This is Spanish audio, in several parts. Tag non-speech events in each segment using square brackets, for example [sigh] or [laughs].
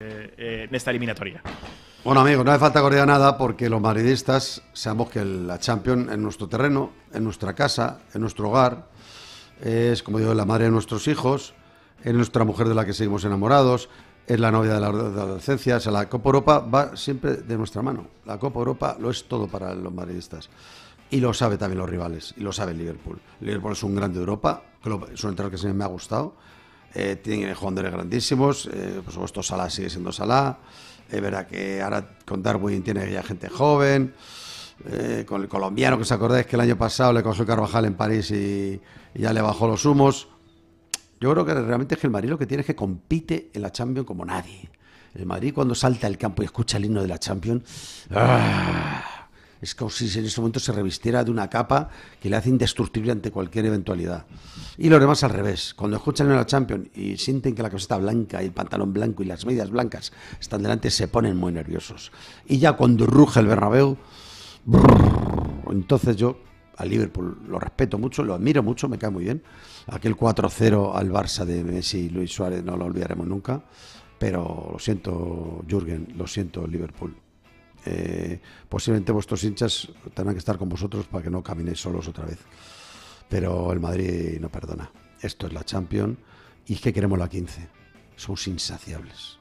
Eh, eh, en esta eliminatoria. Bueno amigos, no hace falta acordar nada porque los madridistas ...seamos que la Champions en nuestro terreno, en nuestra casa, en nuestro hogar, es como digo, la madre de nuestros hijos, es nuestra mujer de la que seguimos enamorados, es la novia de la adolescencia, o sea, la Copa Europa va siempre de nuestra mano. La Copa Europa lo es todo para los madridistas. Y lo sabe también los rivales, y lo sabe Liverpool. Liverpool es un gran de Europa, es un entrenador que siempre me ha gustado, eh, tiene jugadores grandísimos, eh, por supuesto Sala sigue siendo Sala es verdad que ahora con Darwin tiene ya gente joven, eh, con el colombiano que os acordáis que el año pasado le cogió Carvajal en París y, ya le bajó los humos. Yo creo que realmente es que el Madrid lo que tiene es que compite en la Champions como nadie. El Madrid cuando salta al campo y escucha el himno de la Champions, ¡ah! es como si en ese momento se revistiera de una capa que le hace indestructible ante cualquier eventualidad. Y lo demás al revés. Cuando escuchan en la Champions y sienten que la camiseta blanca y el pantalón blanco y las medias blancas están delante, se ponen muy nerviosos. Y ya cuando ruge el Bernabéu, entonces yo al Liverpool lo respeto mucho, lo admiro mucho, me cae muy bien. Aquel 4-0 al Barça de Messi y Luis Suárez no lo olvidaremos nunca. Pero lo siento, Jürgen, lo siento, Liverpool. Eh, posiblemente vuestros hinchas tendrán que estar con vosotros para que no caminéis solos otra vez. Pero el Madrid no perdona. Esto es la Champions y es que queremos la 15. Somos insaciables.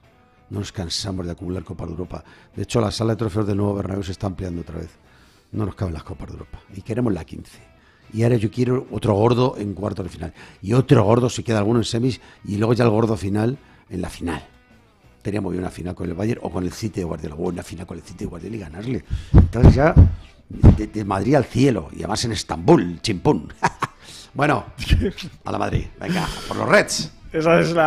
No nos cansamos de acumular Copa de Europa. De hecho, la sala de trofeos de nuevo Bernabéu se está ampliando otra vez. No nos caben las Copas de Europa. Y queremos la 15 y ahora yo quiero otro gordo en cuarto de final. Y otro gordo si queda alguno en semis y luego ya el gordo final en la final teníamos muy una final con el Bayern o con el City de Guardiola, o una final con el City de Guardiola y ganarle. Entonces ya, de, Madrid al cielo, y además en Estambul, chimpún. [laughs] bueno, a la Madrid, venga, por los Reds. Esa es la...